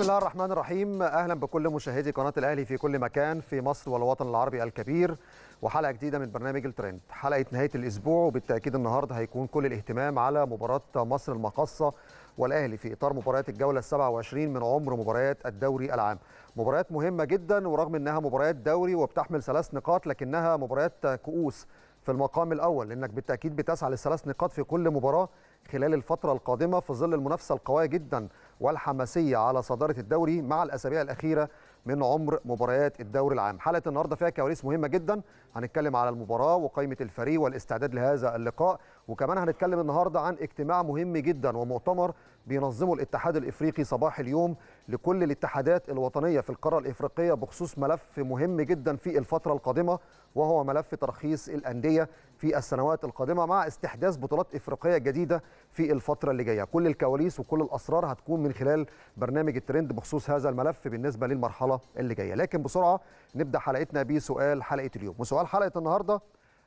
بسم الله الرحمن الرحيم اهلا بكل مشاهدي قناه الاهلي في كل مكان في مصر والوطن العربي الكبير وحلقه جديده من برنامج الترند حلقه نهايه الاسبوع وبالتاكيد النهارده هيكون كل الاهتمام على مباراه مصر المقصه والاهلي في اطار مباريات الجوله ال 27 من عمر مباريات الدوري العام مباريات مهمه جدا ورغم انها مباريات دوري وبتحمل ثلاث نقاط لكنها مباريات كؤوس في المقام الاول لانك بالتاكيد بتسعى للثلاث نقاط في كل مباراه خلال الفتره القادمه في ظل المنافسه القويه جدا والحماسية على صدارة الدوري مع الأسابيع الأخيرة من عمر مباريات الدوري العام حلقة النهاردة فيها كواليس مهمة جدا هنتكلم على المباراة وقائمة الفريق والاستعداد لهذا اللقاء وكمان هنتكلم النهارده عن اجتماع مهم جدا ومؤتمر بينظمه الاتحاد الافريقي صباح اليوم لكل الاتحادات الوطنيه في القاره الافريقيه بخصوص ملف مهم جدا في الفتره القادمه وهو ملف ترخيص الانديه في السنوات القادمه مع استحداث بطولات افريقيه جديده في الفتره اللي جايه كل الكواليس وكل الاسرار هتكون من خلال برنامج الترند بخصوص هذا الملف بالنسبه للمرحله اللي جايه لكن بسرعه نبدا حلقتنا بسؤال حلقه اليوم وسؤال حلقه النهارده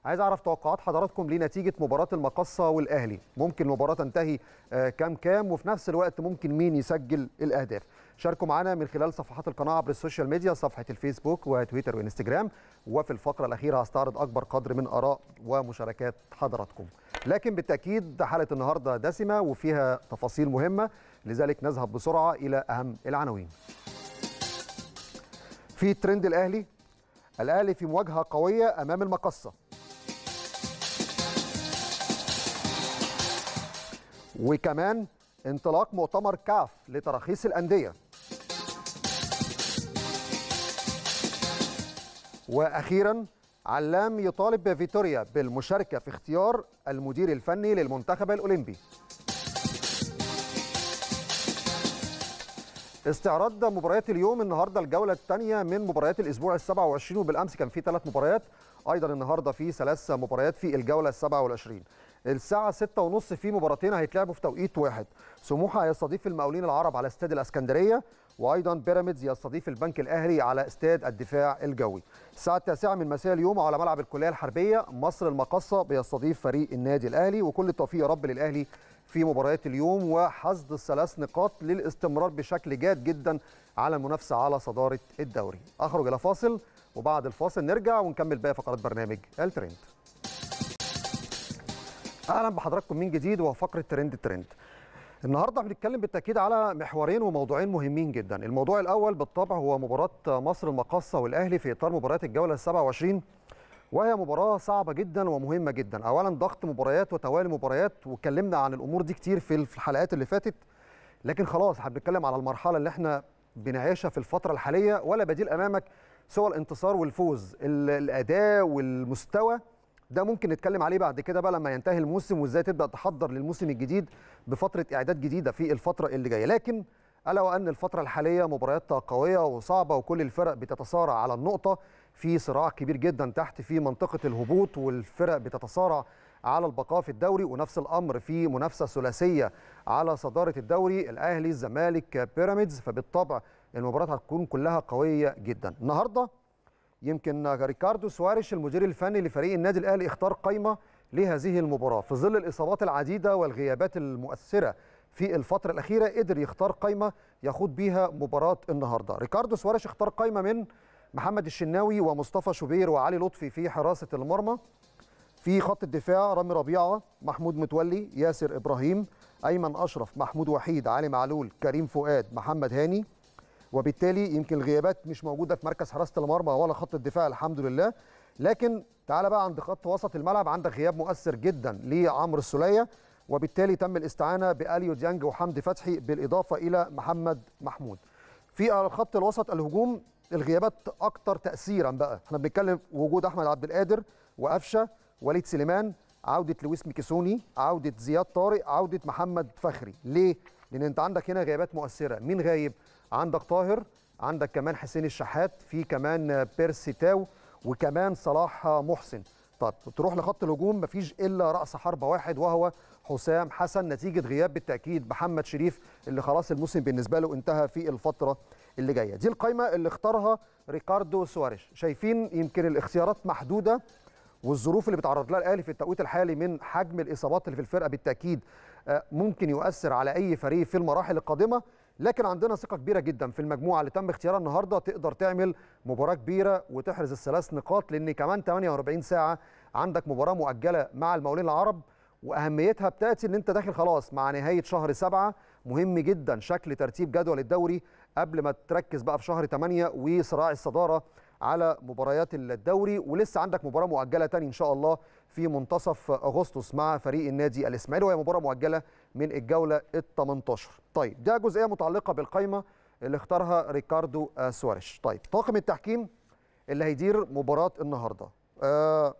عايز اعرف توقعات حضراتكم لنتيجه مباراه المقصه والاهلي ممكن المباراه تنتهي آه، كام كام وفي نفس الوقت ممكن مين يسجل الاهداف شاركوا معنا من خلال صفحات القناه عبر السوشيال ميديا صفحه الفيسبوك وتويتر وانستجرام وفي الفقره الاخيره هستعرض اكبر قدر من اراء ومشاركات حضراتكم لكن بالتاكيد حاله النهارده دسمه وفيها تفاصيل مهمه لذلك نذهب بسرعه الى اهم العناوين في ترند الاهلي الاهلي في مواجهه قويه امام المقصه وكمان انطلاق مؤتمر كاف لتراخيص الأندية وأخيرا علام يطالب فيتوريا بالمشاركة في اختيار المدير الفني للمنتخب الأولمبي استعراض مباريات اليوم النهارده الجوله الثانيه من مباريات الاسبوع ال 27 وبالامس كان في ثلاث مباريات ايضا النهارده في ثلاث مباريات في الجوله ال 27 الساعه 6:30 في مباراتين هيتلعبوا في توقيت واحد سموحه هيستضيف المقاولين العرب على استاد الاسكندريه وايضا بيراميدز يستضيف البنك الاهلي على استاد الدفاع الجوي الساعه التاسعة من مساء اليوم على ملعب الكليه الحربيه مصر المقصه بيستضيف فريق النادي الاهلي وكل التوفيق يا رب للاهلي في مباريات اليوم وحصد الثلاث نقاط للاستمرار بشكل جاد جدا على المنافسه على صداره الدوري اخرج الى فاصل وبعد الفاصل نرجع ونكمل باقي فقرات برنامج الترند اهلا بحضراتكم من جديد وفقره ترند ترند النهارده بنتكلم بالتاكيد على محورين وموضوعين مهمين جدا الموضوع الاول بالطبع هو مباراه مصر المقاصه والاهلي في اطار مباريات الجوله ال27 وهي مباراه صعبه جدا ومهمه جدا اولا ضغط مباريات وتوالي مباريات واتكلمنا عن الامور دي كتير في الحلقات اللي فاتت لكن خلاص هنتكلم على المرحله اللي احنا بنعيشها في الفتره الحاليه ولا بديل امامك سوى الانتصار والفوز الاداء والمستوى ده ممكن نتكلم عليه بعد كده بقى لما ينتهي الموسم وازاي تبدا تحضر للموسم الجديد بفتره اعداد جديده في الفتره اللي جايه لكن الا وان الفتره الحاليه مبارياتها قويه وصعبه وكل الفرق بتتصارع على النقطه في صراع كبير جدا تحت في منطقه الهبوط والفرق بتتصارع على البقاء في الدوري ونفس الامر في منافسه ثلاثيه على صداره الدوري الاهلي الزمالك بيراميدز فبالطبع المباراه هتكون كلها قويه جدا النهارده يمكن ريكاردو سواريش المدير الفني لفريق النادي الاهلي اختار قائمه لهذه المباراه في ظل الاصابات العديده والغيابات المؤثره في الفترة الأخيرة قدر يختار قائمة يخوض بيها مباراة النهاردة ريكاردو سواريش اختار قائمة من محمد الشناوي ومصطفى شوبير وعلي لطفي في حراسة المرمى في خط الدفاع رامي ربيعة محمود متولي ياسر إبراهيم أيمن أشرف محمود وحيد علي معلول كريم فؤاد محمد هاني وبالتالي يمكن الغيابات مش موجوده في مركز حراسه المرمى ولا خط الدفاع الحمد لله لكن تعال بقى عند خط وسط الملعب عندك غياب مؤثر جدا لعمرو السليه وبالتالي تم الاستعانه باليو ديانج وحمدي فتحي بالاضافه الى محمد محمود في الخط الوسط الهجوم الغيابات اكتر تاثيرا بقى احنا بنتكلم وجود احمد عبد القادر وقفشه وليد سليمان عوده لويس ميكيسوني عوده زياد طارق عوده محمد فخري ليه لان انت عندك هنا غيابات مؤثره مين غايب عندك طاهر عندك كمان حسين الشحات في كمان بيرسي تاو وكمان صلاح محسن طب تروح لخط الهجوم مفيش الا راس حربه واحد وهو حسام حسن نتيجه غياب بالتاكيد محمد شريف اللي خلاص الموسم بالنسبه له انتهى في الفتره اللي جايه دي القائمه اللي اختارها ريكاردو سواريش شايفين يمكن الاختيارات محدوده والظروف اللي بيتعرض لها الاهلي في التوقيت الحالي من حجم الاصابات اللي في الفرقه بالتاكيد آه، ممكن يؤثر على اي فريق في المراحل القادمه لكن عندنا ثقه كبيره جدا في المجموعه اللي تم اختيارها النهارده تقدر تعمل مباراه كبيره وتحرز الثلاث نقاط لان كمان 48 ساعه عندك مباراه مؤجله مع المولين العرب واهميتها بتاتي ان انت داخل خلاص مع نهايه شهر سبعة مهم جدا شكل ترتيب جدول الدوري قبل ما تركز بقى في شهر 8 وصراع الصداره على مباريات الدوري ولسه عندك مباراه مؤجله تاني ان شاء الله في منتصف اغسطس مع فريق النادي الاسماعيلي وهي مباراه مؤجله من الجوله ال 18 طيب ده جزئيه متعلقه بالقائمه اللي اختارها ريكاردو آه، سواريش طيب طاقم التحكيم اللي هيدير مباراه النهارده آه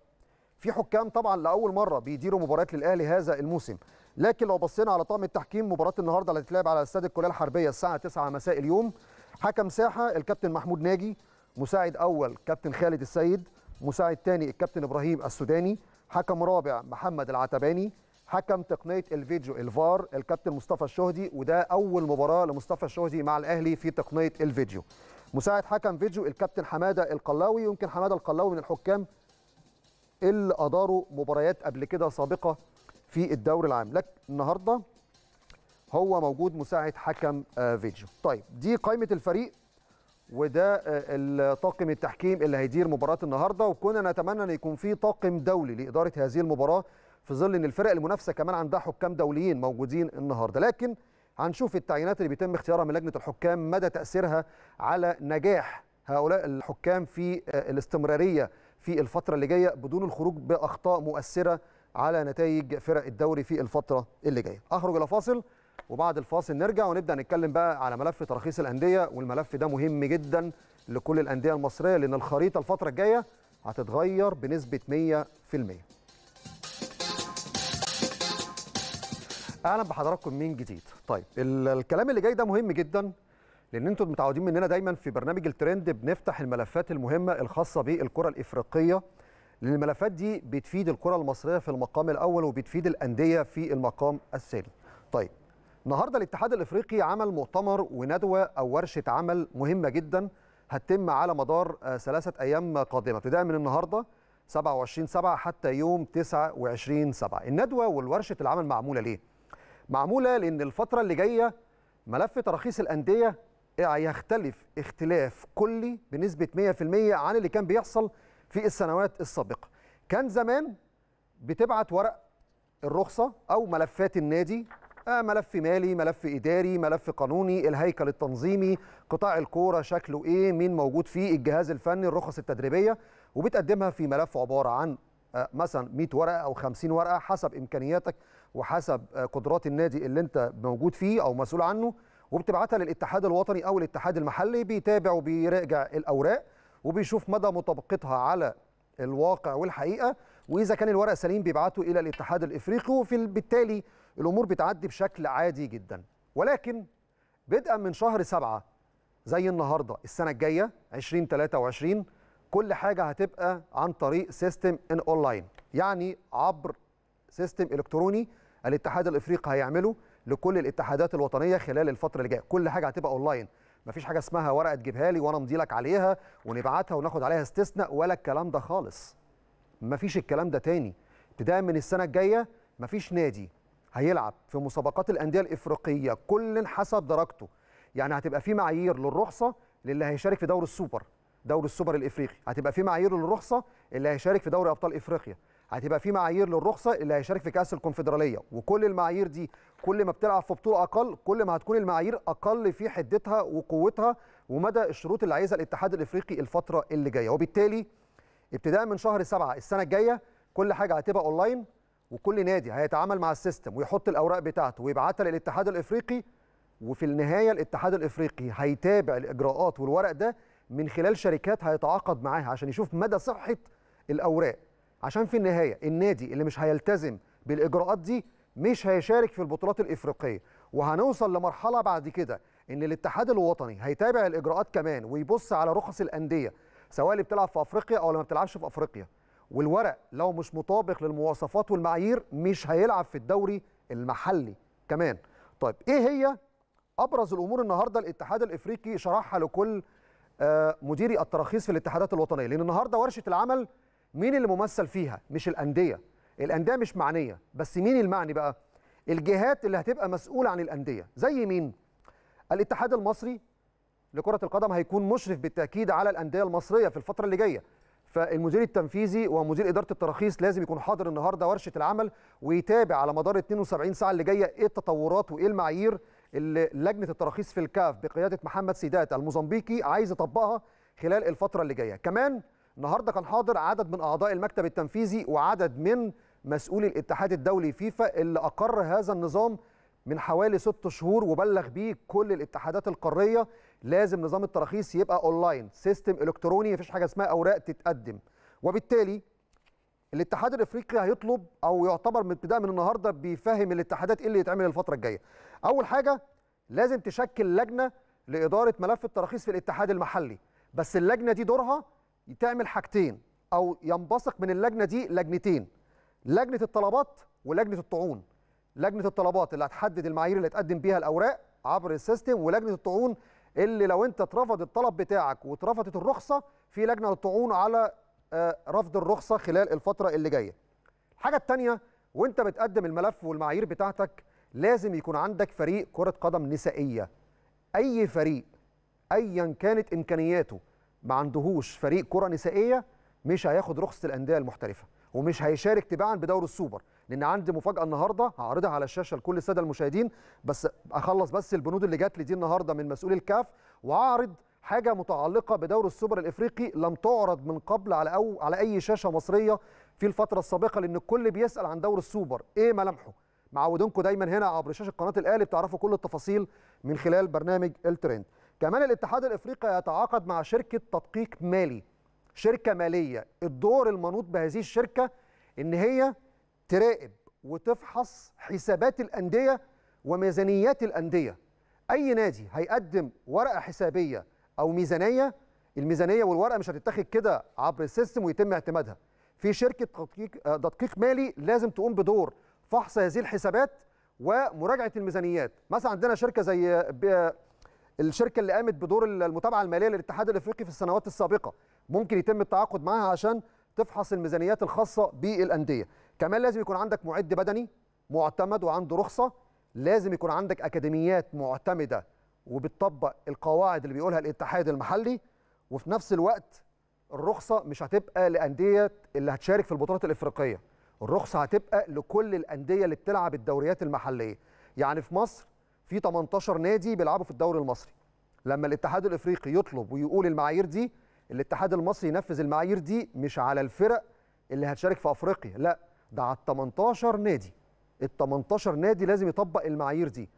في حكام طبعا لاول مره بيديروا مباريات للاهلي هذا الموسم لكن لو بصينا على طاقم التحكيم مباراه النهارده اللي هتتلعب على استاد الكليه الحربيه الساعه 9 مساء اليوم حكم ساحه الكابتن محمود ناجي مساعد اول كابتن خالد السيد مساعد ثاني الكابتن ابراهيم السوداني حكم رابع محمد العتباني حكم تقنيه الفيديو الفار الكابتن مصطفى الشهدي وده اول مباراه لمصطفى الشهدي مع الاهلي في تقنيه الفيديو مساعد حكم فيديو الكابتن حماده القلاوي يمكن حماده القلاوي من الحكام اللي اداروا مباريات قبل كده سابقه في الدوري العام لك النهارده هو موجود مساعد حكم آه، فيديو طيب دي قائمه الفريق وده الطاقم التحكيم اللي هيدير مباراه النهارده وكنا نتمنى ان يكون في طاقم دولي لاداره هذه المباراه في ظل ان الفرق المنافسه كمان عندها حكام دوليين موجودين النهارده لكن هنشوف التعيينات اللي بيتم اختيارها من لجنه الحكام مدى تاثيرها على نجاح هؤلاء الحكام في آه، الاستمراريه في الفتره اللي جايه بدون الخروج باخطاء مؤثره على نتائج فرق الدوري في الفتره اللي جايه اخرج الى فاصل وبعد الفاصل نرجع ونبدا نتكلم بقى على ملف تراخيص الانديه والملف ده مهم جدا لكل الانديه المصريه لان الخريطه الفتره الجايه هتتغير بنسبه 100%. اهلا بحضراتكم من جديد طيب الكلام اللي جاي ده مهم جدا لان انتم متعودين مننا دايما في برنامج الترند بنفتح الملفات المهمه الخاصه بالكره الافريقيه لان الملفات دي بتفيد الكره المصريه في المقام الاول وبتفيد الانديه في المقام الثاني طيب النهارده الاتحاد الافريقي عمل مؤتمر وندوه او ورشه عمل مهمه جدا هتتم على مدار آه، ثلاثه ايام قادمه ابتداء من النهارده 27 7 حتى يوم 29 7 الندوه والورشه العمل معموله ليه معموله لان الفتره اللي جايه ملف تراخيص الانديه آه، هيختلف اختلاف كلي بنسبه 100% عن اللي كان بيحصل في السنوات السابقه كان زمان بتبعت ورق الرخصه او ملفات النادي آه، ملف مالي ملف إداري ملف قانوني الهيكل التنظيمي قطاع الكورة شكله إيه مين موجود فيه الجهاز الفني الرخص التدريبية وبتقدمها في ملف عبارة عن آه، مثلا 100 ورقة أو 50 ورقة حسب إمكانياتك وحسب آه، قدرات النادي اللي أنت موجود فيه أو مسؤول عنه وبتبعتها للاتحاد الوطني أو الاتحاد المحلي بيتابع وبيراجع الأوراق وبيشوف مدى مطابقتها على الواقع والحقيقة وإذا كان الورق سليم بيبعته إلى الاتحاد الإفريقي وبالتالي الامور بتعدي بشكل عادي جدا ولكن بدءا من شهر سبعة زي النهارده السنه الجايه 2023 كل حاجه هتبقى عن طريق سيستم ان اونلاين يعني عبر سيستم الكتروني الاتحاد الافريقي هيعمله لكل الاتحادات الوطنيه خلال الفتره اللي جايه كل حاجه هتبقى اونلاين مفيش حاجه اسمها ورقه تجيبها لي وانا امضي لك عليها ونبعتها وناخد عليها استثناء ولا الكلام ده خالص مفيش الكلام ده تاني ابتداء من السنه الجايه مفيش نادي هيلعب في مسابقات الانديه الافريقيه كل حسب درجته يعني هتبقى في معايير للرخصه للي هيشارك في دوري السوبر دوري السوبر الافريقي هتبقى في معايير للرخصه اللي هيشارك في دوري ابطال افريقيا هتبقى في معايير للرخصه اللي هيشارك في كاس الكونفدراليه وكل المعايير دي كل ما بتلعب في بطوله اقل كل ما هتكون المعايير اقل في حدتها وقوتها ومدى الشروط اللي عايزها الاتحاد الافريقي الفتره اللي جايه وبالتالي ابتداء من شهر سبعة السنه الجايه كل حاجه هتبقى اونلاين وكل نادي هيتعامل مع السيستم ويحط الاوراق بتاعته ويبعتها للاتحاد الافريقي وفي النهايه الاتحاد الافريقي هيتابع الاجراءات والورق ده من خلال شركات هيتعاقد معاها عشان يشوف مدى صحه الاوراق عشان في النهايه النادي اللي مش هيلتزم بالاجراءات دي مش هيشارك في البطولات الافريقيه وهنوصل لمرحله بعد كده ان الاتحاد الوطني هيتابع الاجراءات كمان ويبص على رخص الانديه سواء اللي بتلعب في افريقيا او اللي ما بتلعبش في افريقيا والورق لو مش مطابق للمواصفات والمعايير مش هيلعب في الدوري المحلي كمان طيب ايه هي ابرز الامور النهارده الاتحاد الافريقي شرحها لكل آه، مديري التراخيص في الاتحادات الوطنيه لان النهارده ورشه العمل مين اللي ممثل فيها مش الانديه الانديه مش معنيه بس مين المعني بقى الجهات اللي هتبقى مسؤوله عن الانديه زي مين الاتحاد المصري لكره القدم هيكون مشرف بالتاكيد على الانديه المصريه في الفتره اللي جايه فالمدير التنفيذي ومدير اداره التراخيص لازم يكون حاضر النهارده ورشه العمل ويتابع على مدار 72 ساعه اللي جايه ايه التطورات وايه المعايير اللي لجنه التراخيص في الكاف بقياده محمد سيدات الموزمبيقي عايز يطبقها خلال الفتره اللي جايه كمان النهارده كان حاضر عدد من اعضاء المكتب التنفيذي وعدد من مسؤولي الاتحاد الدولي فيفا اللي اقر هذا النظام من حوالي ست شهور وبلغ بيه كل الاتحادات القاريه لازم نظام التراخيص يبقى اونلاين سيستم الكتروني مفيش حاجه اسمها اوراق تتقدم وبالتالي الاتحاد الافريقي هيطلب او يعتبر من ابتداء من النهارده بيفهم الاتحادات ايه اللي يتعمل الفتره الجايه اول حاجه لازم تشكل لجنه لاداره ملف التراخيص في الاتحاد المحلي بس اللجنه دي دورها تعمل حاجتين او ينبثق من اللجنه دي لجنتين لجنه الطلبات ولجنه الطعون لجنه الطلبات اللي هتحدد المعايير اللي هتقدم بيها الاوراق عبر السيستم ولجنه الطعون اللي لو انت اترفض الطلب بتاعك واترفضت الرخصه في لجنه للطعون على آه، رفض الرخصه خلال الفتره اللي جايه. الحاجه الثانيه وانت بتقدم الملف والمعايير بتاعتك لازم يكون عندك فريق كره قدم نسائيه. اي فريق ايا كانت امكانياته ما عندهوش فريق كره نسائيه مش هياخد رخصه الانديه المحترفه. ومش هيشارك تباعا بدور السوبر لان عندي مفاجاه النهارده هعرضها على الشاشه لكل الساده المشاهدين بس اخلص بس البنود اللي جات لي دي النهارده من مسؤول الكاف واعرض حاجه متعلقه بدور السوبر الافريقي لم تعرض من قبل على او على اي شاشه مصريه في الفتره السابقه لان الكل بيسال عن دور السوبر ايه ملامحه معودينكم دايما هنا عبر شاشه قناه الاهلي بتعرفوا كل التفاصيل من خلال برنامج الترند كمان الاتحاد الافريقي يتعاقد مع شركه تدقيق مالي شركه ماليه الدور المنوط بهذه الشركه ان هي تراقب وتفحص حسابات الانديه وميزانيات الانديه اي نادي هيقدم ورقه حسابيه او ميزانيه الميزانيه والورقه مش هتتاخد كده عبر السيستم ويتم اعتمادها في شركه تدقيق تدقيق مالي لازم تقوم بدور فحص هذه الحسابات ومراجعه الميزانيات مثلا عندنا شركه زي الشركه اللي قامت بدور المتابعه الماليه للاتحاد الافريقي في السنوات السابقه ممكن يتم التعاقد معها عشان تفحص الميزانيات الخاصه بالانديه كمان لازم يكون عندك معد بدني معتمد وعنده رخصه لازم يكون عندك اكاديميات معتمده وبتطبق القواعد اللي بيقولها الاتحاد المحلي وفي نفس الوقت الرخصه مش هتبقى لانديه اللي هتشارك في البطولات الافريقيه الرخصه هتبقى لكل الانديه اللي بتلعب الدوريات المحليه يعني في مصر في 18 نادي بيلعبوا في الدوري المصري لما الاتحاد الافريقي يطلب ويقول المعايير دي الاتحاد المصري ينفذ المعايير دي مش على الفرق اللي هتشارك في افريقيا لا ده على ال 18 نادي ال 18 نادي لازم يطبق المعايير دي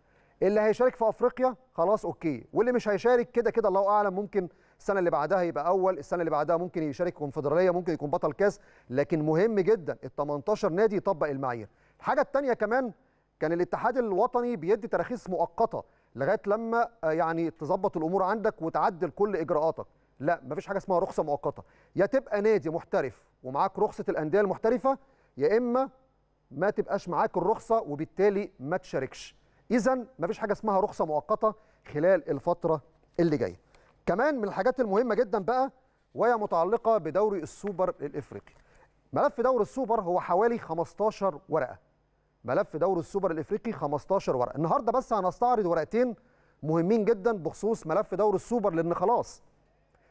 اللي هيشارك في افريقيا خلاص اوكي واللي مش هيشارك كده كده الله اعلم ممكن السنه اللي بعدها يبقى اول السنه اللي بعدها ممكن يشارك كونفدراليه ممكن يكون بطل كاس لكن مهم جدا ال 18 نادي يطبق المعايير الحاجه الثانيه كمان كان الاتحاد الوطني بيدي تراخيص مؤقته لغايه لما آه، يعني تظبط الامور عندك وتعدل كل اجراءاتك لا مفيش حاجه اسمها رخصه مؤقته يا تبقى نادي محترف ومعاك رخصه الانديه المحترفه يا اما ما تبقاش معاك الرخصه وبالتالي ما تشاركش اذا مفيش حاجه اسمها رخصه مؤقته خلال الفتره اللي جايه كمان من الحاجات المهمه جدا بقى وهي متعلقه بدوري السوبر الافريقي ملف دوري السوبر هو حوالي 15 ورقه ملف دوري السوبر الافريقي 15 ورقه النهارده بس هنستعرض ورقتين مهمين جدا بخصوص ملف دوري السوبر لان خلاص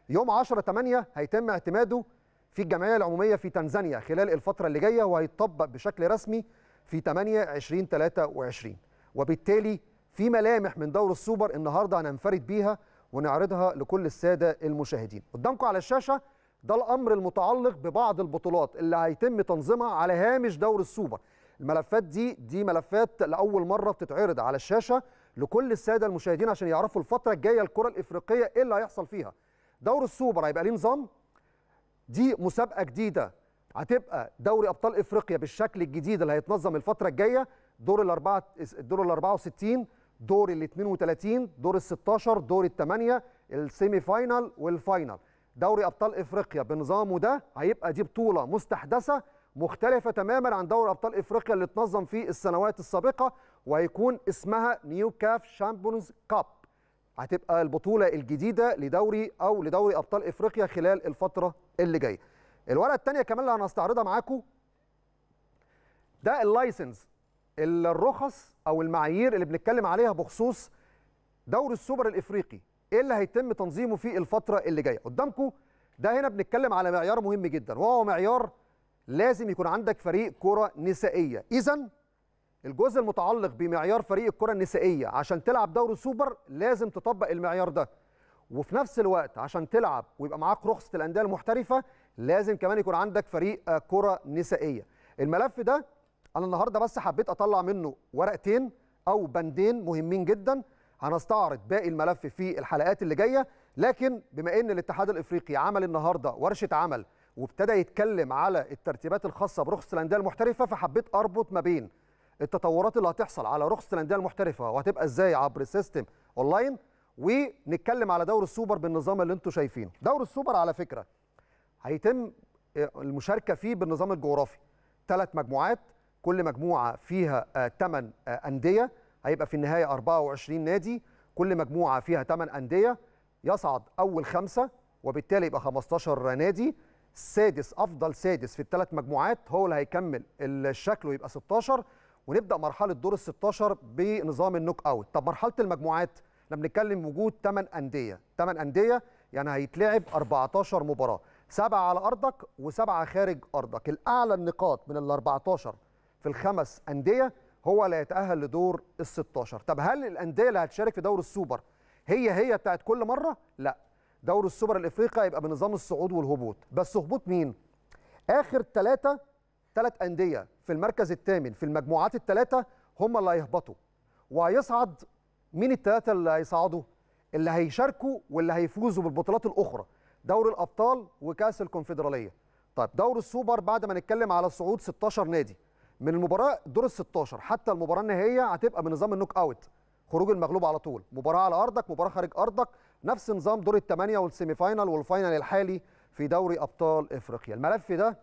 يوم 10 8 هيتم اعتماده في الجمعيه العموميه في تنزانيا خلال الفتره اللي جايه وهيتطبق بشكل رسمي في 8 20 23 وبالتالي في ملامح من دور السوبر النهارده هننفرد بيها ونعرضها لكل الساده المشاهدين قدامكم على الشاشه ده الامر المتعلق ببعض البطولات اللي هيتم تنظيمها على هامش دور السوبر الملفات دي دي ملفات لاول مره بتتعرض على الشاشه لكل الساده المشاهدين عشان يعرفوا الفتره الجايه الكره الافريقيه ايه اللي هيحصل فيها دور السوبر هيبقى ليه نظام دي مسابقه جديده هتبقى دوري ابطال افريقيا بالشكل الجديد اللي هيتنظم الفتره الجايه دور الاربعه الدور ال 64 دور ال 32 دور ال 16 دور ال8 السيمي فاينل والفاينل دوري ابطال افريقيا بنظامه ده هيبقى دي بطوله مستحدثه مختلفه تماما عن دوري ابطال افريقيا اللي اتنظم في السنوات السابقه وهيكون اسمها نيو كاف شامبيونز كاب هتبقى البطوله الجديده لدوري او لدوري ابطال افريقيا خلال الفتره اللي جايه الورقه الثانيه كمان اللي هنستعرضها معاكم ده اللايسنس الرخص او المعايير اللي بنتكلم عليها بخصوص دوري السوبر الافريقي ايه اللي هيتم تنظيمه في الفتره اللي جايه قدامكم ده هنا بنتكلم على معيار مهم جدا وهو معيار لازم يكون عندك فريق كرة نسائية إذا الجزء المتعلق بمعيار فريق الكرة النسائية عشان تلعب دوري سوبر لازم تطبق المعيار ده وفي نفس الوقت عشان تلعب ويبقى معاك رخصة الأندية المحترفة لازم كمان يكون عندك فريق آه، كرة نسائية الملف ده أنا النهاردة بس حبيت أطلع منه ورقتين أو بندين مهمين جدا هنستعرض باقي الملف في الحلقات اللي جايه لكن بما ان الاتحاد الافريقي عمل النهارده ورشه عمل وابتدى يتكلم على الترتيبات الخاصه برخصه الانديه المحترفه فحبيت اربط ما بين التطورات اللي هتحصل على رخصه الانديه المحترفه وهتبقى ازاي عبر سيستم اونلاين ونتكلم على دور السوبر بالنظام اللي انتم شايفينه دور السوبر على فكره هيتم آه، المشاركه فيه بالنظام الجغرافي ثلاث مجموعات كل مجموعه فيها 8 آه، آه، انديه هيبقى في النهايه 24 نادي كل مجموعه فيها 8 انديه يصعد اول خمسه وبالتالي يبقى 15 نادي سادس افضل سادس في الثلاث مجموعات هو اللي هيكمل الشكل ويبقى 16 ونبدا مرحله دور ال 16 بنظام النوك اوت طب مرحله المجموعات احنا بنتكلم وجود 8 انديه 8 انديه يعني هيتلعب 14 مباراه سبعه على ارضك وسبعه خارج ارضك الاعلى النقاط من ال 14 في الخمس انديه هو اللي هيتاهل لدور ال 16 طب هل الانديه اللي هتشارك في دور السوبر هي هي بتاعت كل مره لا دور السوبر الافريقي هيبقى بنظام الصعود والهبوط بس هبوط مين اخر ثلاثه ثلاث انديه في المركز الثامن في المجموعات الثلاثه هم اللي هيهبطوا وهيصعد مين الثلاثه اللي هيصعدوا اللي هيشاركوا واللي هيفوزوا بالبطولات الاخرى دوري الابطال وكاس الكونفدراليه طيب دور السوبر بعد ما نتكلم على صعود 16 نادي من المباراه دور ال 16 حتى المباراه النهائيه هتبقى بنظام النوك اوت خروج المغلوب على طول مباراه على ارضك مباراه خارج ارضك نفس نظام دور الثمانيه والسيمي فاينل والفاينل الحالي في دوري ابطال افريقيا الملف ده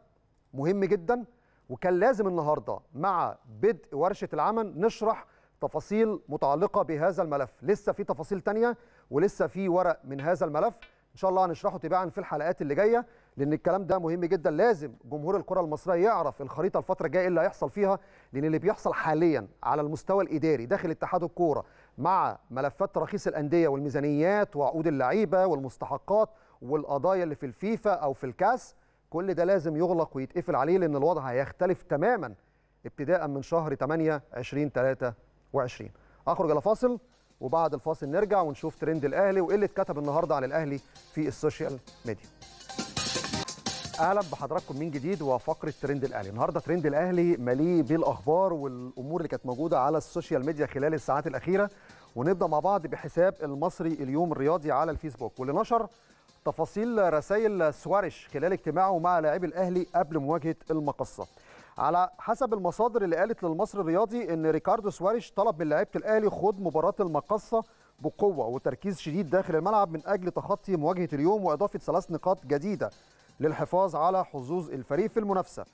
مهم جدا وكان لازم النهارده مع بدء ورشه العمل نشرح تفاصيل متعلقه بهذا الملف لسه في تفاصيل تانية ولسه في ورق من هذا الملف ان شاء الله هنشرحه تباعا في الحلقات اللي جايه لان الكلام ده مهم جدا لازم جمهور الكره المصريه يعرف الخريطه الفتره الجايه إيه اللي هيحصل فيها لان اللي بيحصل حاليا على المستوى الاداري داخل اتحاد الكوره مع ملفات تراخيص الانديه والميزانيات وعقود اللعيبه والمستحقات والقضايا اللي في الفيفا او في الكاس كل ده لازم يغلق ويتقفل عليه لان الوضع هيختلف تماما ابتداء من شهر 8 2023 اخرج الى فاصل وبعد الفاصل نرجع ونشوف ترند الاهلي وايه اللي اتكتب النهارده على الاهلي في السوشيال ميديا اهلا بحضراتكم من جديد وفقره ترند الاهلي النهارده ترند الاهلي مليء بالاخبار والامور اللي كانت موجوده على السوشيال ميديا خلال الساعات الاخيره ونبدا مع بعض بحساب المصري اليوم الرياضي على الفيسبوك واللي نشر تفاصيل رسائل سواريش خلال اجتماعه مع لاعبي الاهلي قبل مواجهه المقصه على حسب المصادر اللي قالت للمصري الرياضي ان ريكاردو سواريش طلب من لاعيبه الاهلي خوض مباراه المقصه بقوه وتركيز شديد داخل الملعب من اجل تخطي مواجهه اليوم واضافه ثلاث نقاط جديده للحفاظ على حظوظ الفريق في المنافسه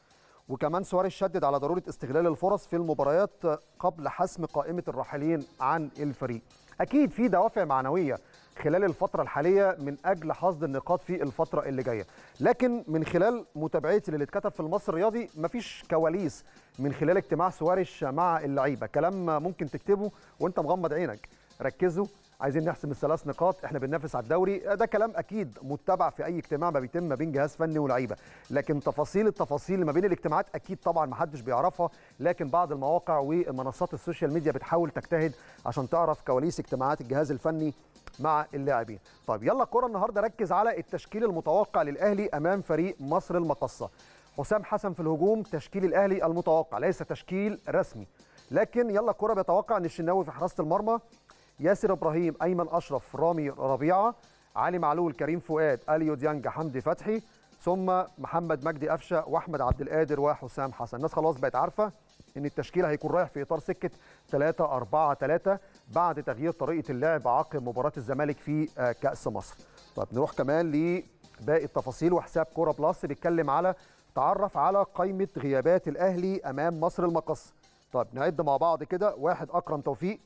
وكمان سواريز شدد على ضروره استغلال الفرص في المباريات قبل حسم قائمه الراحلين عن الفريق اكيد في دوافع معنويه خلال الفتره الحاليه من اجل حصد النقاط في الفتره اللي جايه لكن من خلال متابعتي للي اتكتب في المصري الرياضي مفيش كواليس من خلال اجتماع سواريش مع اللعيبه كلام ممكن تكتبه وانت مغمض عينك ركزوا عايزين نحسم الثلاث نقاط احنا بننافس على الدوري ده كلام اكيد متبع في اي اجتماع ما بيتم ما بين جهاز فني ولاعيبه لكن تفاصيل التفاصيل ما بين الاجتماعات اكيد طبعا ما حدش بيعرفها لكن بعض المواقع ومنصات السوشيال ميديا بتحاول تجتهد عشان تعرف كواليس اجتماعات الجهاز الفني مع اللاعبين طيب يلا كره النهارده ركز على التشكيل المتوقع للاهلي امام فريق مصر المقصه حسام حسن في الهجوم تشكيل الاهلي المتوقع ليس تشكيل رسمي لكن يلا الكره بيتوقع ان الشناوي في حراسه المرمى ياسر ابراهيم ايمن اشرف رامي ربيعه علي معلول كريم فؤاد اليو ديانج حمدي فتحي ثم محمد مجدي قفشه واحمد عبد القادر وحسام حسن الناس خلاص بقت عارفه ان التشكيل هيكون رايح في اطار سكه 3 4 3 بعد تغيير طريقه اللعب عقب مباراه الزمالك في آه، كاس مصر طب نروح كمان لباقي التفاصيل وحساب كوره بلس بيتكلم على تعرف على قائمه غيابات الاهلي امام مصر المقص طب نعد مع بعض كده واحد اكرم توفيق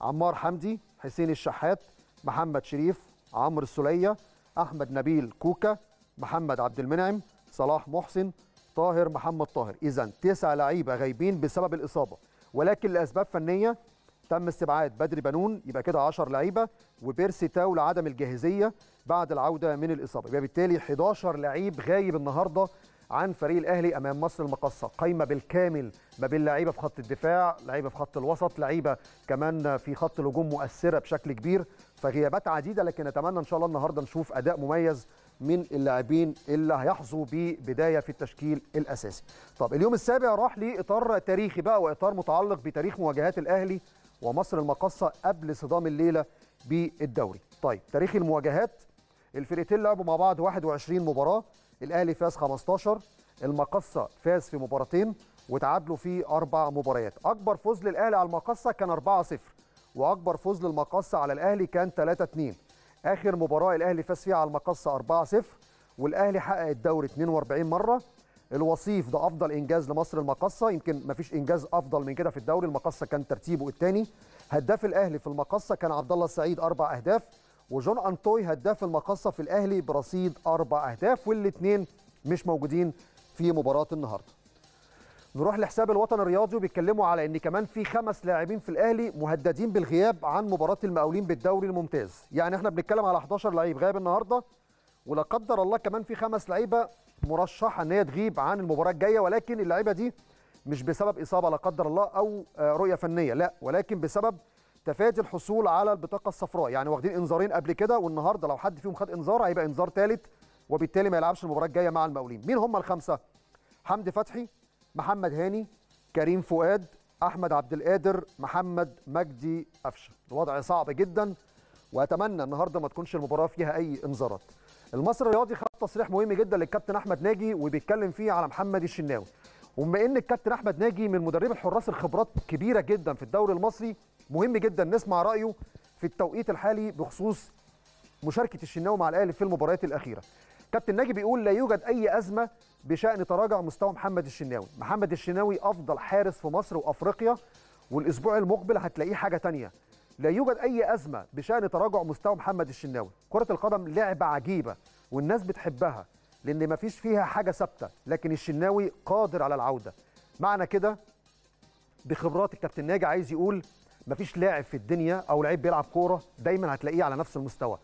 عمار حمدي حسين الشحات محمد شريف عمرو السليه احمد نبيل كوكا محمد عبد المنعم صلاح محسن طاهر محمد طاهر اذا تسع لعيبه غايبين بسبب الاصابه ولكن لاسباب فنيه تم استبعاد بدري بنون يبقى كده 10 لعيبه وبيرسي تاو لعدم الجاهزيه بعد العوده من الاصابه يبقى بالتالي 11 لعيب غايب النهارده عن فريق الاهلي امام مصر المقصه قايمه بالكامل ما بين لعيبه في خط الدفاع لعيبه في خط الوسط لعيبه كمان في خط الهجوم مؤثره بشكل كبير فغيابات عديده لكن نتمنى ان شاء الله النهارده نشوف اداء مميز من اللاعبين اللي هيحظوا ببدايه في التشكيل الاساسي. طب اليوم السابع راح لاطار تاريخي بقى واطار متعلق بتاريخ مواجهات الاهلي ومصر المقصه قبل صدام الليله بالدوري. طيب تاريخ المواجهات الفرقتين لعبوا مع بعض 21 مباراه الاهلي فاز 15 المقصه فاز في مباراتين وتعادلوا في اربع مباريات اكبر فوز للاهلي على المقصه كان 4-0 واكبر فوز للمقصه على الاهلي كان 3-2 اخر مباراه الاهلي فاز فيها على المقصه 4-0 والاهلي حقق الدوري 42 مره الوصيف ده افضل انجاز لمصر المقصه يمكن ما فيش انجاز افضل من كده في الدوري المقصه كان ترتيبه الثاني هداف الاهلي في المقصه كان عبد الله السعيد اربع اهداف وجون أنتوي هداف المقصة في الأهلي برصيد أربع أهداف والاثنين مش موجودين في مباراة النهاردة نروح لحساب الوطن الرياضي وبيتكلموا على ان كمان في خمس لاعبين في الاهلي مهددين بالغياب عن مباراه المقاولين بالدوري الممتاز يعني احنا بنتكلم على 11 لعيب غايب النهارده ولا قدر الله كمان في خمس لعيبه مرشحه ان هي تغيب عن المباراه الجايه ولكن اللعيبه دي مش بسبب اصابه لا قدر الله او آه، رؤيه فنيه لا ولكن بسبب تفادي الحصول على البطاقه الصفراء يعني واخدين انذارين قبل كده والنهارده لو حد فيهم خد انذار هيبقى انذار ثالث وبالتالي ما يلعبش المباراه الجايه مع المقاولين مين هم الخمسه حمدي فتحي محمد هاني كريم فؤاد احمد عبد القادر محمد مجدي قفشه الوضع صعب جدا واتمنى النهارده ما تكونش المباراه فيها اي انذارات المصري الرياضي خد تصريح مهم جدا للكابتن احمد ناجي وبيتكلم فيه على محمد الشناوي وبما ان الكابتن احمد ناجي من مدربي الحراس الخبرات كبيره جدا في الدوري المصري مهم جدا نسمع رايه في التوقيت الحالي بخصوص مشاركه الشناوي مع الاهلي في المباريات الاخيره كابتن ناجي بيقول لا يوجد اي ازمه بشان تراجع مستوى محمد الشناوي محمد الشناوي افضل حارس في مصر وافريقيا والاسبوع المقبل هتلاقيه حاجه تانية لا يوجد اي ازمه بشان تراجع مستوى محمد الشناوي كره القدم لعبه عجيبه والناس بتحبها لان مفيش فيها حاجه ثابته لكن الشناوي قادر على العوده معنى كده بخبرات الكابتن ناجي عايز يقول مفيش لاعب في الدنيا او لعيب بيلعب كوره دايما هتلاقيه على نفس المستوى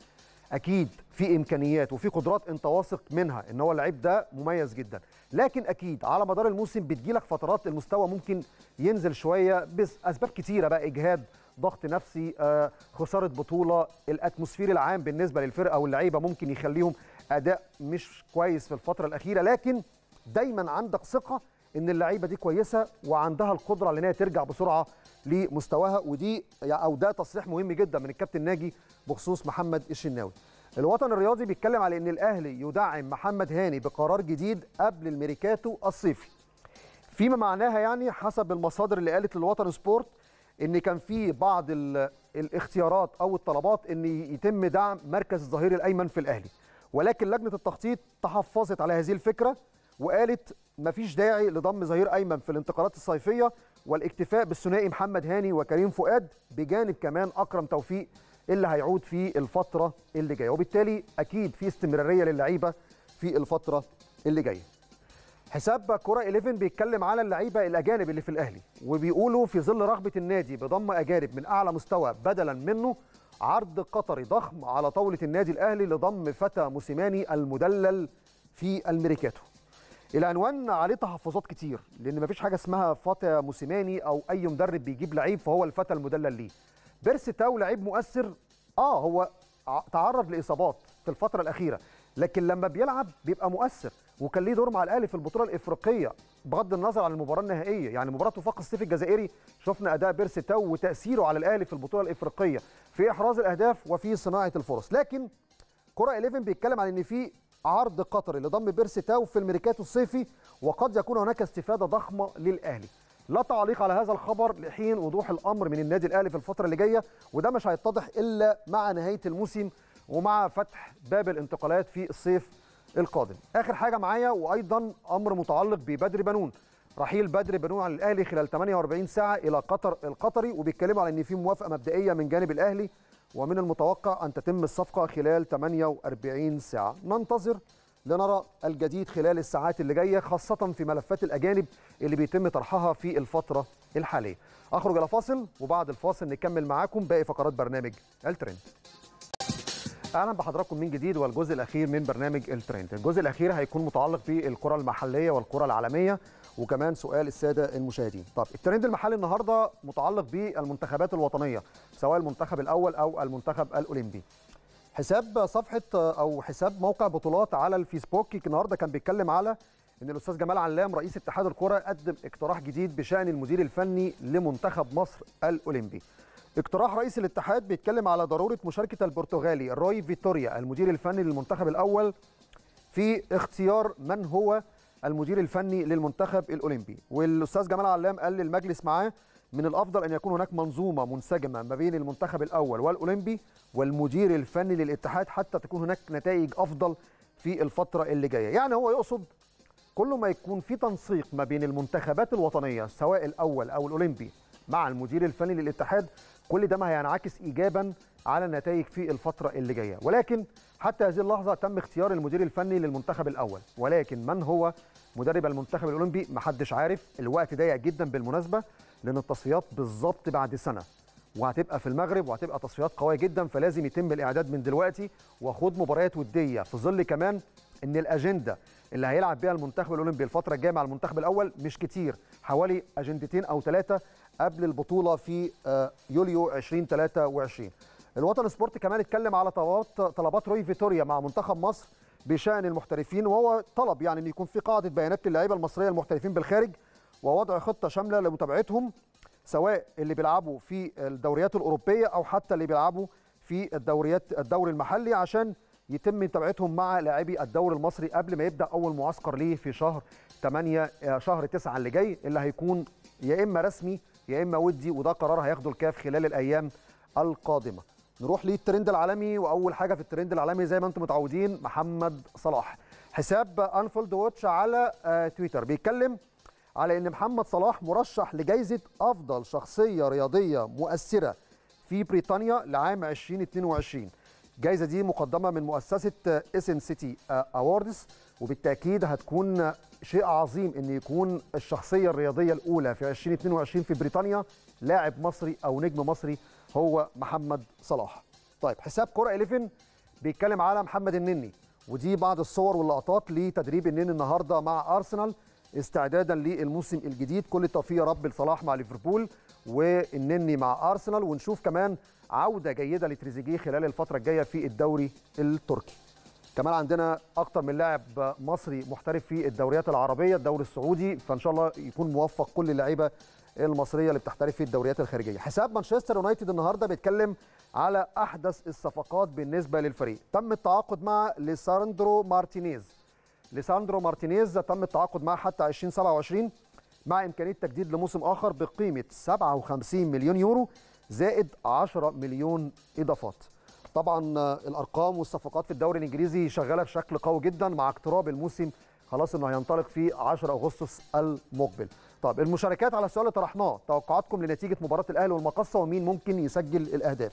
اكيد في امكانيات وفي قدرات انت واثق منها ان هو اللعيب ده مميز جدا لكن اكيد على مدار الموسم بتجيلك فترات المستوى ممكن ينزل شويه باسباب كتيره بقى اجهاد ضغط نفسي آه، خساره بطوله الاتموسفير العام بالنسبه للفرقه واللعيبه ممكن يخليهم اداء مش كويس في الفتره الاخيره لكن دايما عندك ثقه ان اللعيبه دي كويسه وعندها القدره على ان هي ترجع بسرعه لمستواها ودي او ده تصريح مهم جدا من الكابتن ناجي بخصوص محمد الشناوي. الوطن الرياضي بيتكلم على ان الاهلي يدعم محمد هاني بقرار جديد قبل الميريكاتو الصيفي. فيما معناها يعني حسب المصادر اللي قالت للوطن سبورت ان كان في بعض الاختيارات او الطلبات ان يتم دعم مركز الظهير الايمن في الاهلي ولكن لجنه التخطيط تحفظت على هذه الفكره وقالت مفيش داعي لضم ظهير ايمن في الانتقالات الصيفيه والاكتفاء بالثنائي محمد هاني وكريم فؤاد بجانب كمان اكرم توفيق اللي هيعود في الفتره اللي جايه وبالتالي اكيد في استمراريه للعيبه في الفتره اللي جايه حساب كرة 11 بيتكلم على اللعيبه الاجانب اللي في الاهلي وبيقولوا في ظل رغبه النادي بضم اجانب من اعلى مستوى بدلا منه عرض قطري ضخم على طاوله النادي الاهلي لضم فتى موسيماني المدلل في الميركاتو العنوان عليه تحفظات كتير لان مفيش حاجه اسمها فتى موسيماني او اي مدرب بيجيب لعيب فهو الفتى المدلل ليه بيرسي تاو لعيب مؤثر اه هو تعرض لاصابات في الفتره الاخيره لكن لما بيلعب بيبقى مؤثر وكان ليه دور مع الاهلي في البطوله الافريقيه بغض النظر عن المباراه النهائيه يعني مباراه وفاق الصيف الجزائري شفنا اداء بيرسي تاو وتاثيره على الاهلي في البطوله الافريقيه في احراز الاهداف وفي صناعه الفرص لكن كره 11 بيتكلم عن ان في عرض قطري لضم بيرسي تاو في الميركاتو الصيفي وقد يكون هناك استفاده ضخمه للاهلي لا تعليق على هذا الخبر لحين وضوح الامر من النادي الاهلي في الفتره اللي جايه وده مش هيتضح الا مع نهايه الموسم ومع فتح باب الانتقالات في الصيف القادم اخر حاجه معايا وايضا امر متعلق ببدر بنون رحيل بدر بنون عن الاهلي خلال 48 ساعه الى قطر القطري وبيتكلموا على ان في موافقه مبدئيه من جانب الاهلي ومن المتوقع أن تتم الصفقة خلال 48 ساعة ننتظر لنرى الجديد خلال الساعات اللي جاية خاصة في ملفات الأجانب اللي بيتم طرحها في الفترة الحالية أخرج إلى فاصل وبعد الفاصل نكمل معاكم باقي فقرات برنامج الترند اهلا بحضراتكم من جديد والجزء الاخير من برنامج الترند الجزء الاخير هيكون متعلق بالكره المحليه والكره العالميه وكمان سؤال الساده المشاهدين طب الترند المحلي النهارده متعلق بالمنتخبات الوطنيه سواء المنتخب الاول او المنتخب الاولمبي حساب صفحه او حساب موقع بطولات على الفيسبوك النهارده كان بيتكلم على ان الاستاذ جمال علام رئيس اتحاد الكره قدم اقتراح جديد بشان المدير الفني لمنتخب مصر الاولمبي اقتراح رئيس الاتحاد بيتكلم على ضروره مشاركه البرتغالي روي فيتوريا المدير الفني للمنتخب الاول في اختيار من هو المدير الفني للمنتخب الاولمبي والاستاذ جمال علام قال للمجلس معاه من الافضل ان يكون هناك منظومه منسجمه ما بين المنتخب الاول والاولمبي والمدير الفني للاتحاد حتى تكون هناك نتائج افضل في الفتره اللي جايه يعني هو يقصد كل ما يكون في تنسيق ما بين المنتخبات الوطنيه سواء الاول او الاولمبي مع المدير الفني للاتحاد كل ده ما هينعكس ايجابا على النتائج في الفتره اللي جايه ولكن حتى هذه اللحظه تم اختيار المدير الفني للمنتخب الاول ولكن من هو مدرب المنتخب الاولمبي محدش عارف الوقت ضيق جدا بالمناسبه لان التصفيات بالظبط بعد سنه وهتبقى في المغرب وهتبقى تصفيات قويه جدا فلازم يتم الاعداد من دلوقتي وخوض مباريات وديه في ظل كمان ان الاجنده اللي هيلعب بيها المنتخب الاولمبي الفتره الجايه مع المنتخب الاول مش كتير حوالي اجندتين او ثلاثه قبل البطوله في آه، يوليو 2023 الوطن سبورت كمان اتكلم على طلبات طلبات روي فيتوريا مع منتخب مصر بشان المحترفين وهو طلب يعني ان يكون في قاعده بيانات للاعيبه المصريه المحترفين بالخارج ووضع خطه شامله لمتابعتهم سواء اللي بيلعبوا في الدوريات الاوروبيه او حتى اللي بيلعبوا في الدوريات الدوري المحلي عشان يتم متابعتهم مع لاعبي الدوري المصري قبل ما يبدا اول معسكر ليه في شهر 8 آه، شهر 9 اللي جاي اللي هيكون يا اما رسمي يا اما ودي وده قرار هياخده الكاف خلال الايام القادمه نروح للترند العالمي واول حاجه في الترند العالمي زي ما انتم متعودين محمد صلاح حساب انفولد ووتش على آه، تويتر بيتكلم على ان محمد صلاح مرشح لجائزه افضل شخصيه رياضيه مؤثره في بريطانيا لعام 2022 الجائزه دي مقدمه من مؤسسه آه، اسن سيتي آه، اووردز وبالتاكيد هتكون شيء عظيم ان يكون الشخصيه الرياضيه الاولى في 2022 في بريطانيا لاعب مصري او نجم مصري هو محمد صلاح طيب حساب كرة 11 بيتكلم على محمد النني ودي بعض الصور واللقطات لتدريب النني النهارده مع ارسنال استعدادا للموسم الجديد كل التوفيق يا رب لصلاح مع ليفربول والنني مع ارسنال ونشوف كمان عوده جيده لتريزيجيه خلال الفتره الجايه في الدوري التركي كمان عندنا اكتر من لاعب مصري محترف في الدوريات العربيه الدوري السعودي فان شاء الله يكون موفق كل اللعيبه المصريه اللي بتحترف في الدوريات الخارجيه حساب مانشستر يونايتد النهارده بيتكلم على احدث الصفقات بالنسبه للفريق تم التعاقد مع ليساندرو مارتينيز ليساندرو مارتينيز تم التعاقد معه حتى 2027 مع امكانيه تجديد لموسم اخر بقيمه 57 مليون يورو زائد 10 مليون اضافات طبعا الارقام والصفقات في الدوري الانجليزي شغاله بشكل قوي جدا مع اقتراب الموسم خلاص انه هينطلق في 10 اغسطس المقبل طب المشاركات على السؤال اللي طرحناه توقعاتكم لنتيجه مباراه الاهلي والمقصه ومين ممكن يسجل الاهداف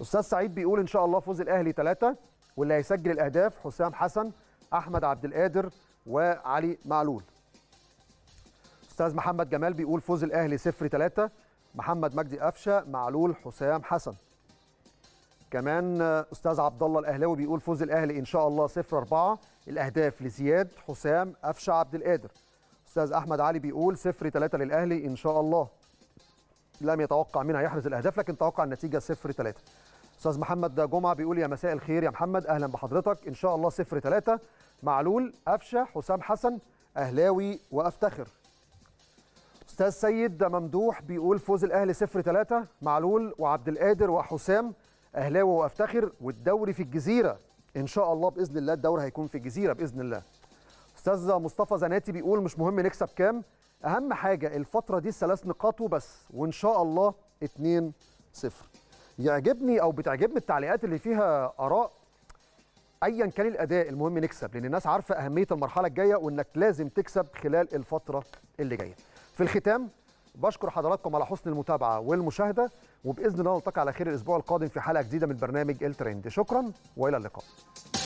استاذ سعيد بيقول ان شاء الله فوز الاهلي ثلاثة واللي هيسجل الاهداف حسام حسن احمد عبد القادر وعلي معلول استاذ محمد جمال بيقول فوز الاهلي صفر ثلاثة محمد مجدي قفشه معلول حسام حسن كمان استاذ عبد الله الاهلاوي بيقول فوز الاهلي ان شاء الله صفر أربعة الاهداف لزياد حسام قفشه عبد القادر استاذ احمد علي بيقول 0 3 للاهلي ان شاء الله لم يتوقع منها يحرز الاهداف لكن توقع النتيجه 0 3 استاذ محمد جمعه بيقول يا مساء الخير يا محمد اهلا بحضرتك ان شاء الله 0 3 معلول قفشه حسام حسن اهلاوي وافتخر استاذ سيد ممدوح بيقول فوز الاهلي 0 3 معلول وعبد القادر وحسام اهلاوي وافتخر والدوري في الجزيره ان شاء الله باذن الله الدوري هيكون في الجزيره باذن الله استاذ مصطفى زناتي بيقول مش مهم نكسب كام اهم حاجه الفتره دي ثلاث نقاط وبس وان شاء الله 2 0 يعجبني او بتعجبني التعليقات اللي فيها اراء ايا كان الاداء المهم نكسب لان الناس عارفه اهميه المرحله الجايه وانك لازم تكسب خلال الفتره اللي جايه في الختام بشكر حضراتكم على حسن المتابعه والمشاهده وباذن الله نلتقي على خير الاسبوع القادم في حلقه جديده من برنامج الترند شكرا والى اللقاء